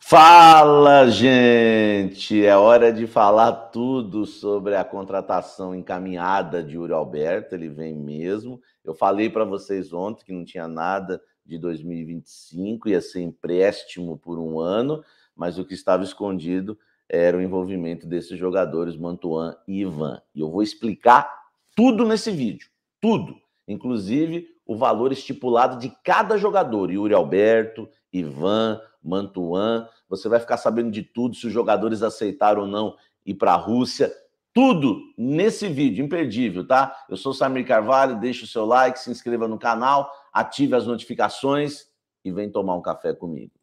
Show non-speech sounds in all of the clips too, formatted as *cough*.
Fala, gente! É hora de falar tudo sobre a contratação encaminhada de Uri Alberto. Ele vem mesmo. Eu falei para vocês ontem que não tinha nada de 2025, ia ser empréstimo por um ano, mas o que estava escondido era o envolvimento desses jogadores, Mantuan e Ivan. E eu vou explicar tudo nesse vídeo, tudo. Inclusive o valor estipulado de cada jogador. Yuri Alberto, Ivan, Mantuan. Você vai ficar sabendo de tudo, se os jogadores aceitaram ou não ir para a Rússia. Tudo nesse vídeo, imperdível, tá? Eu sou Samir Carvalho, deixa o seu like, se inscreva no canal, ative as notificações e vem tomar um café comigo.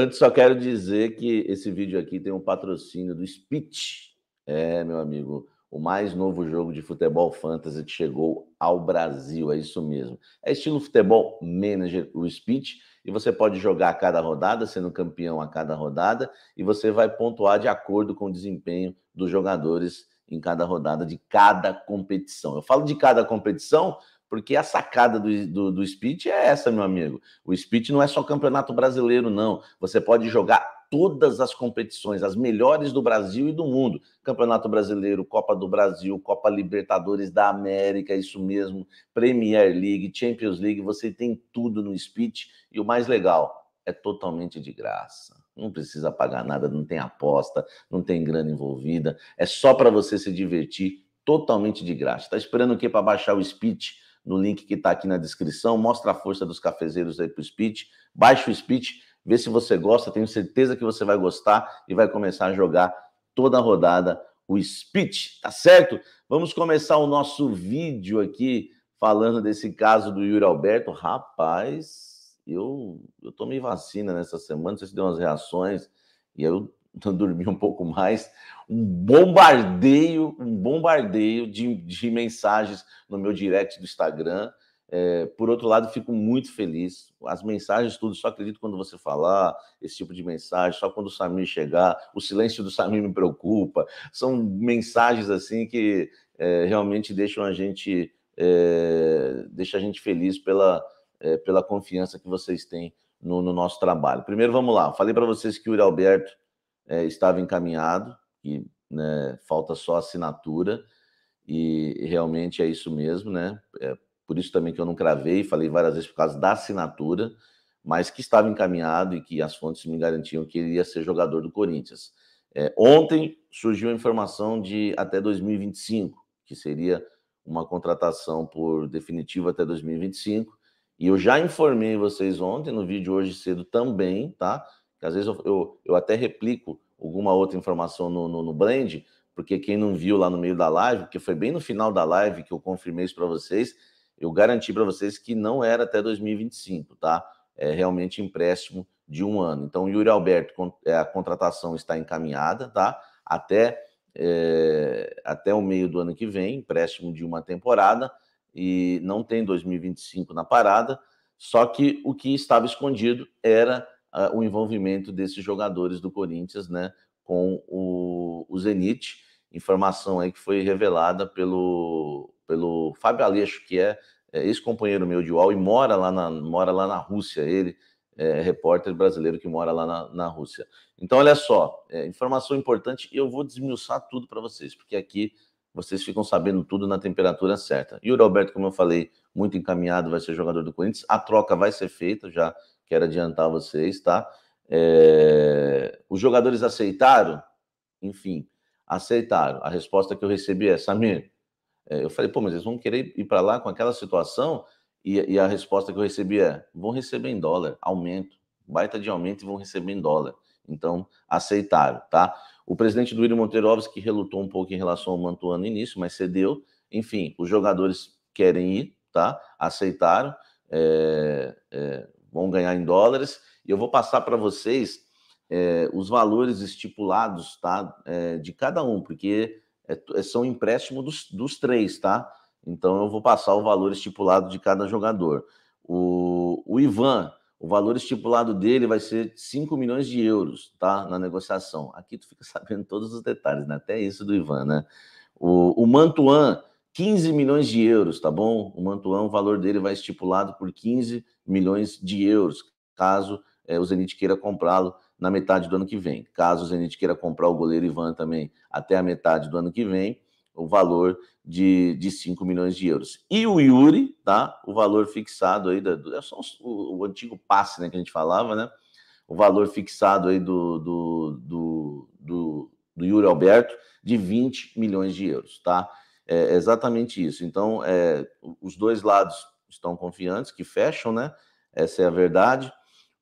Antes, só quero dizer que esse vídeo aqui tem um patrocínio do Spit. É, meu amigo, o mais novo jogo de futebol fantasy que chegou ao Brasil, é isso mesmo. É estilo futebol manager, o Spit, e você pode jogar a cada rodada, sendo campeão a cada rodada, e você vai pontuar de acordo com o desempenho dos jogadores em cada rodada de cada competição. Eu falo de cada competição porque a sacada do, do, do Speed é essa, meu amigo. O Speed não é só campeonato brasileiro, não. Você pode jogar todas as competições, as melhores do Brasil e do mundo. Campeonato Brasileiro, Copa do Brasil, Copa Libertadores da América, isso mesmo, Premier League, Champions League, você tem tudo no Speed. E o mais legal, é totalmente de graça. Não precisa pagar nada, não tem aposta, não tem grana envolvida. É só para você se divertir totalmente de graça. Está esperando o quê para baixar o Speed? no link que está aqui na descrição. Mostra a força dos cafezeiros aí para o Spit. Baixa o Spit, vê se você gosta. Tenho certeza que você vai gostar e vai começar a jogar toda a rodada o Spit, tá certo? Vamos começar o nosso vídeo aqui falando desse caso do Yuri Alberto. Rapaz, eu, eu tomei vacina nessa semana, não sei se deu umas reações, e eu então, dormir um pouco mais, um bombardeio, um bombardeio de, de mensagens no meu direct do Instagram. É, por outro lado, fico muito feliz. As mensagens, tudo, só acredito quando você falar esse tipo de mensagem, só quando o Samir chegar. O silêncio do Samir me preocupa. São mensagens assim que é, realmente deixam a gente, é, deixa a gente feliz pela, é, pela confiança que vocês têm no, no nosso trabalho. Primeiro, vamos lá. Falei para vocês que o Uri Alberto é, estava encaminhado, e né, falta só assinatura, e realmente é isso mesmo, né? É por isso também que eu não cravei, falei várias vezes por causa da assinatura, mas que estava encaminhado e que as fontes me garantiam que ele ia ser jogador do Corinthians. É, ontem surgiu a informação de até 2025, que seria uma contratação por definitivo até 2025. E eu já informei vocês ontem, no vídeo hoje cedo também, tá? Às vezes eu, eu, eu até replico alguma outra informação no, no, no brand, porque quem não viu lá no meio da live, porque foi bem no final da live que eu confirmei isso para vocês, eu garanti para vocês que não era até 2025, tá? É realmente empréstimo de um ano. Então, Yuri Alberto, é, a contratação está encaminhada, tá? Até, é, até o meio do ano que vem, empréstimo de uma temporada, e não tem 2025 na parada, só que o que estava escondido era uh, o envolvimento desses jogadores do Corinthians, né, com o, o Zenit. Informação aí que foi revelada pelo, pelo Fábio Aleixo, que é, é ex-companheiro meu de UOL e mora lá na, mora lá na Rússia, ele é repórter brasileiro que mora lá na, na Rússia. Então, olha só, é, informação importante e eu vou desmiuçar tudo para vocês, porque aqui vocês ficam sabendo tudo na temperatura certa. E o Roberto, como eu falei, muito encaminhado, vai ser jogador do Corinthians. A troca vai ser feita, já Quero adiantar vocês, tá? É... Os jogadores aceitaram? Enfim, aceitaram. A resposta que eu recebi é, Samir, é, eu falei, pô, mas eles vão querer ir para lá com aquela situação? E, e, a resposta que eu recebi é, vão receber em dólar, aumento, baita de aumento e vão receber em dólar. Então, aceitaram, tá? O presidente do William Monteiro Alves, que relutou um pouco em relação ao Mantuano no início, mas cedeu. Enfim, os jogadores querem ir, tá? Aceitaram. É, é, vão ganhar em dólares. E eu vou passar para vocês é, os valores estipulados tá, é, de cada um, porque é, é são empréstimo dos, dos três, tá? Então eu vou passar o valor estipulado de cada jogador. O, o Ivan, o valor estipulado dele vai ser 5 milhões de euros, tá? Na negociação. Aqui tu fica *laughs* sabendo todos os detalhes, né? Até isso do Ivan, né? O, o Mantuan, 15 milhões de euros, tá bom? O Mantuan, o valor dele vai estipulado por 15 milhões de euros, caso é, o Zenit queira comprá-lo na metade do ano que vem. Caso o Zenit queira comprar o goleiro Ivan também até a metade do ano que vem, o valor de, de 5 milhões de euros. E o Yuri, tá? O valor fixado aí, da, do, é só o, o, antigo passe, né, que a gente falava, né? O valor fixado aí do, do, do, do, do Yuri Alberto de 20 milhões de euros, tá? É, é exatamente isso. Então, é, os dois lados estão confiantes, que fecham, né? Essa é a verdade.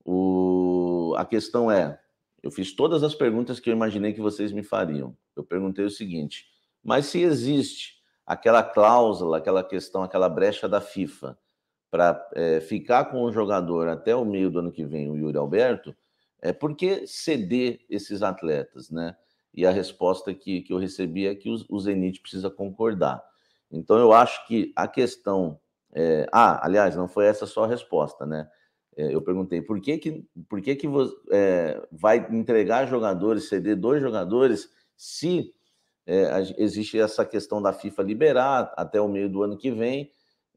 O, a questão é: eu fiz todas as perguntas que eu imaginei que vocês me fariam. Eu perguntei o seguinte: mas se existe aquela cláusula, aquela questão, aquela brecha da FIFA para é, ficar com o jogador até o meio do ano que vem, o Yuri Alberto, é por que ceder esses atletas, né? e a resposta que, que eu recebi é que o, Zenit precisa concordar. Então, eu acho que a questão. É... ah, aliás, não foi essa só a resposta, né? É, eu perguntei por que, que, por que, que você, é, vai entregar jogadores, ceder dois jogadores, se é, existe essa questão da FIFA liberar até o meio do ano que vem,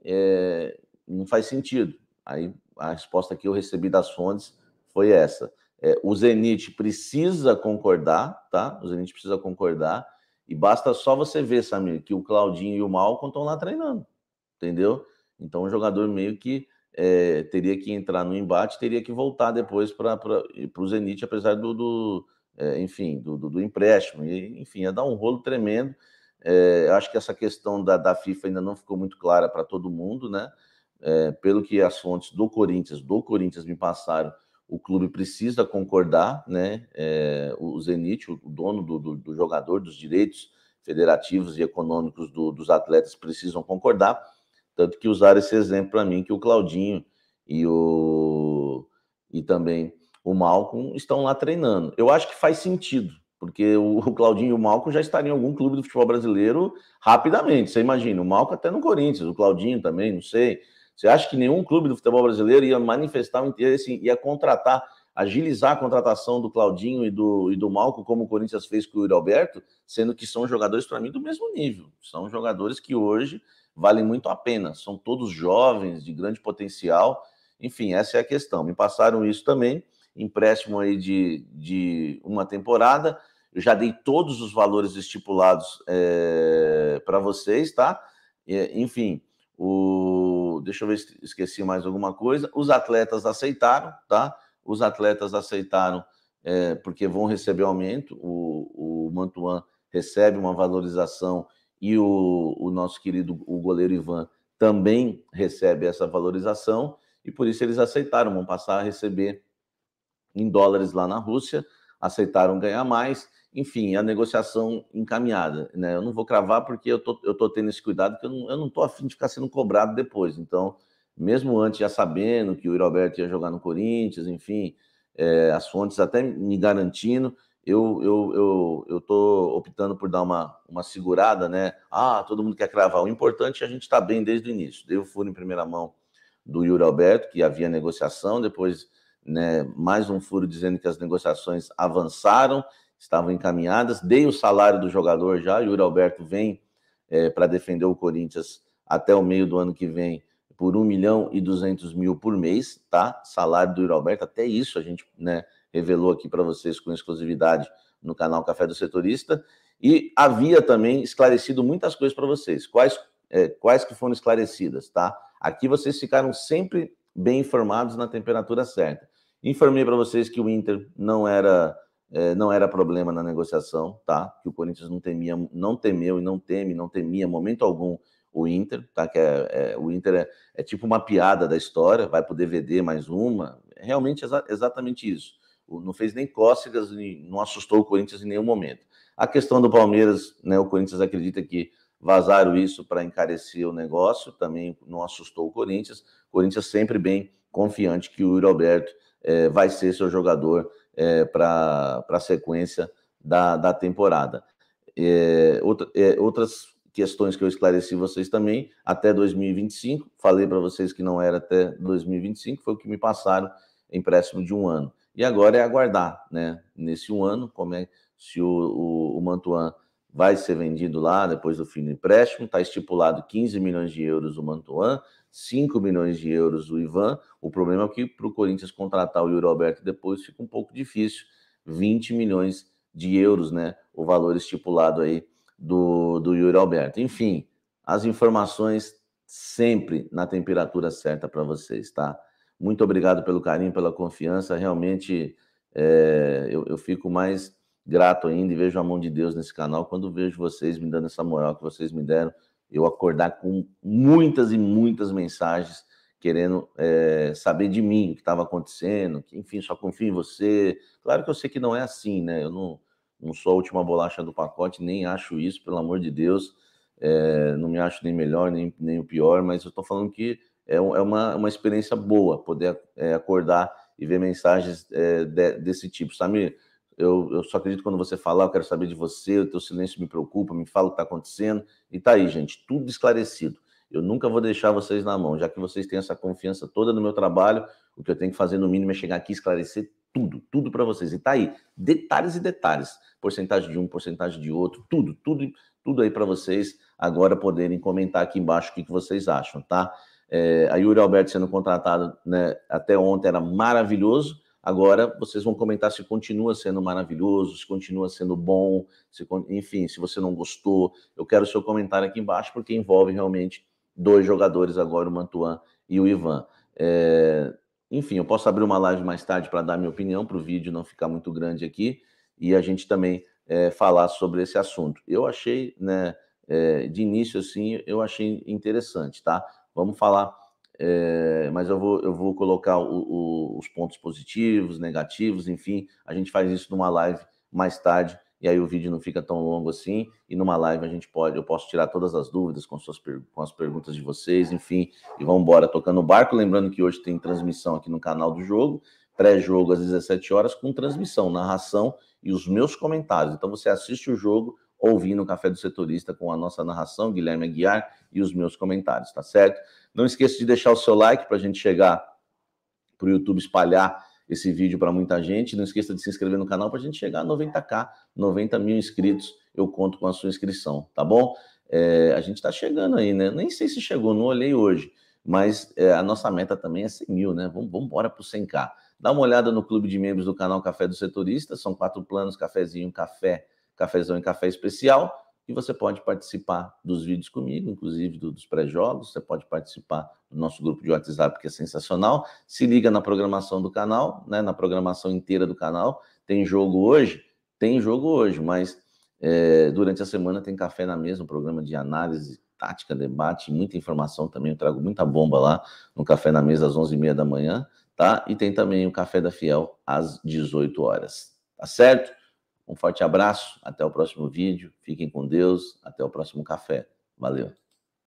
é, não faz sentido. Aí a resposta que eu recebi das fontes foi essa. É, o Zenit precisa concordar, tá? O Zenit precisa concordar. E basta só você ver, Samir, que o Claudinho e o Malcom estão lá treinando, entendeu? Então o jogador meio que é, teria que entrar no embate, teria que voltar depois para o Zenit, apesar do, do é, enfim, do, do, do, empréstimo. E, enfim, ia dar um rolo tremendo. É, eu acho que essa questão da, da FIFA ainda não ficou muito clara para todo mundo, né? É, pelo que as fontes do Corinthians, do Corinthians me passaram, o clube precisa concordar, né? É, o Zenit, o dono do, do, do, jogador, dos direitos federativos e econômicos do, dos atletas, precisam concordar. Tanto que usaram esse exemplo para mim que o Claudinho e o e também o Malcolm estão lá treinando. Eu acho que faz sentido, porque o, Claudinho e o Malcom já estariam em algum clube do futebol brasileiro rapidamente. Você imagina, o Malcom até no Corinthians, o Claudinho também, não sei. Você acha que nenhum clube do futebol brasileiro ia manifestar o interesse, ia contratar, agilizar a contratação do Claudinho e do, e do Malco, como o Corinthians fez com o Yuri Alberto, sendo que são jogadores, para mim, do mesmo nível. São jogadores que hoje valem muito a pena. São todos jovens, de grande potencial. Enfim, essa é a questão. Me passaram isso também, empréstimo aí de, de uma temporada. Eu já dei todos os valores estipulados é, eh, para vocês, tá? É, enfim, o, deixa eu ver se esqueci mais alguma coisa. Os atletas aceitaram, tá? Os atletas aceitaram é, porque vão receber aumento. O, o Mantuan recebe uma valorização e o, o nosso querido o goleiro Ivan também recebe essa valorização e por isso eles aceitaram, vão passar a receber em dólares lá na Rússia, aceitaram ganhar mais enfim, a negociação encaminhada. Né? Eu não vou cravar porque eu tô, eu tô tendo esse cuidado, que eu não, eu não tô afim de ficar sendo cobrado depois. Então, mesmo antes, já sabendo que o Roberto ia jogar no Corinthians, enfim, é, as fontes até me garantindo, eu, eu, eu, eu tô optando por dar uma, uma segurada, né? Ah, todo mundo quer cravar. O importante é a gente estar tá bem desde o início. Deu furo em primeira mão do Yuri Alberto, que havia negociação, depois né, mais um furo dizendo que as negociações avançaram estavam encaminhadas. Dei o salário do jogador já, Yuri Alberto vem é, eh, para defender o Corinthians até o meio do ano que vem por 1 milhão e 200 mil por mês, tá? Salário do Yuri Alberto, até isso a gente né, revelou aqui para vocês com exclusividade no canal Café do Setorista. E havia também esclarecido muitas coisas para vocês, quais, é, quais que foram esclarecidas, tá? Aqui vocês ficaram sempre bem informados na temperatura certa. Informei para vocês que o Inter não era é, não era problema na negociação, tá? Que o Corinthians não temia, não temeu e não teme, não temia momento algum o Inter, tá? Que é, é o Inter é, é, tipo uma piada da história, vai pro DVD mais uma. Realmente exa exatamente isso. O, não fez nem cócegas, não assustou o Corinthians em nenhum momento. A questão do Palmeiras, né? O Corinthians acredita que vazaram isso para encarecer o negócio, também não assustou o Corinthians. O Corinthians sempre bem confiante que o Yuri Alberto é, vai ser seu jogador é, para a sequência da, da temporada. É, outra, é, outras questões que eu esclareci vocês também, até 2025, falei para vocês que não era até 2025, foi o que me passaram empréstimo de um ano. E agora é aguardar, né? Nesse um ano, como é se o, o, o Mantuan vai ser vendido lá depois do fim do empréstimo. Está estipulado 15 milhões de euros o Mantuan, 5 milhões de euros o Ivan. O problema é que para o Corinthians contratar o Yuri Alberto depois fica um pouco difícil. 20 milhões de euros, né? O valor estipulado aí do, do Yuri Alberto. Enfim, as informações sempre na temperatura certa para vocês, tá? Muito obrigado pelo carinho, pela confiança. Realmente é, eu, eu fico mais grato ainda e vejo a mão de Deus nesse canal. Quando vejo vocês me dando essa moral que vocês me deram, eu acordar com muitas e muitas mensagens querendo é, saber de mim o que estava acontecendo, que, enfim, só confio em você. Claro que eu sei que não é assim, né? Eu não, não sou a última bolacha do pacote, nem acho isso, pelo amor de Deus. É, não me acho nem melhor, nem, nem o pior, mas eu estou falando que é, é, uma, uma experiência boa poder é, acordar e ver mensagens de, desse tipo. Samir, eu, eu só acredito quando você falar, eu quero saber de você, o teu silêncio me preocupa, me fala o que está acontecendo. E tá aí, gente, tudo esclarecido. Eu nunca vou deixar vocês na mão, já que vocês têm essa confiança toda no meu trabalho, o que eu tenho que fazer no mínimo é chegar aqui e esclarecer tudo, tudo para vocês. E tá aí, detalhes e detalhes, porcentagem de um, porcentagem de outro, tudo, tudo, tudo aí para vocês agora poderem comentar aqui embaixo o que, que vocês acham, tá? É, a Yuri Alberto sendo contratado né, até ontem era maravilhoso, Agora vocês vão comentar se continua sendo maravilhoso, se continua sendo bom, se, enfim, se você não gostou. Eu quero seu comentário aqui embaixo, porque envolve realmente dois jogadores agora, o Mantuan e o Ivan. É... Enfim, eu posso abrir uma live mais tarde para dar minha opinião, para o vídeo não ficar muito grande aqui, e a gente também é, falar sobre esse assunto. Eu achei, né, é, de início assim, eu achei interessante, tá? Vamos falar é, mas eu vou, eu vou colocar o, o, os pontos positivos, negativos, enfim, a gente faz isso numa live mais tarde, e aí o vídeo não fica tão longo assim, e numa live a gente pode, eu posso tirar todas as dúvidas com, suas, com as perguntas de vocês, enfim, e vamos embora tocando o barco, lembrando que hoje tem transmissão aqui no canal do jogo, pré-jogo às 17 horas, com transmissão, narração e os meus comentários, então você assiste o jogo, ouvindo o Café do Setorista com a nossa narração, Guilherme Aguiar e os meus comentários, tá certo? Não esqueça de deixar o seu like para a gente chegar para o YouTube espalhar esse vídeo para muita gente. Não esqueça de se inscrever no canal para a gente chegar a 90k, 90 mil inscritos. Eu conto com a sua inscrição, tá bom? É, a gente está chegando aí, né? Nem sei se chegou, não olhei hoje, mas é, a nossa meta também é 100 mil, né? Vamos, vamos embora para o 100k. Dá uma olhada no clube de membros do canal Café do Setorista, são quatro planos, cafezinho, café Cafezão e Café Especial. E você pode participar dos vídeos comigo, inclusive dos pré-jogos. Você pode participar do nosso grupo de WhatsApp, que é sensacional. Se liga na programação do canal, né? na programação inteira do canal. Tem jogo hoje? Tem jogo hoje, mas é, durante a semana tem Café na Mesa, um programa de análise, tática, debate, muita informação também. Eu trago muita bomba lá no Café na Mesa às 11h30 da manhã, tá? E tem também o Café da Fiel às 18 horas, tá certo? Um forte abraço, até o próximo vídeo, fiquem com Deus, até o próximo café. Valeu.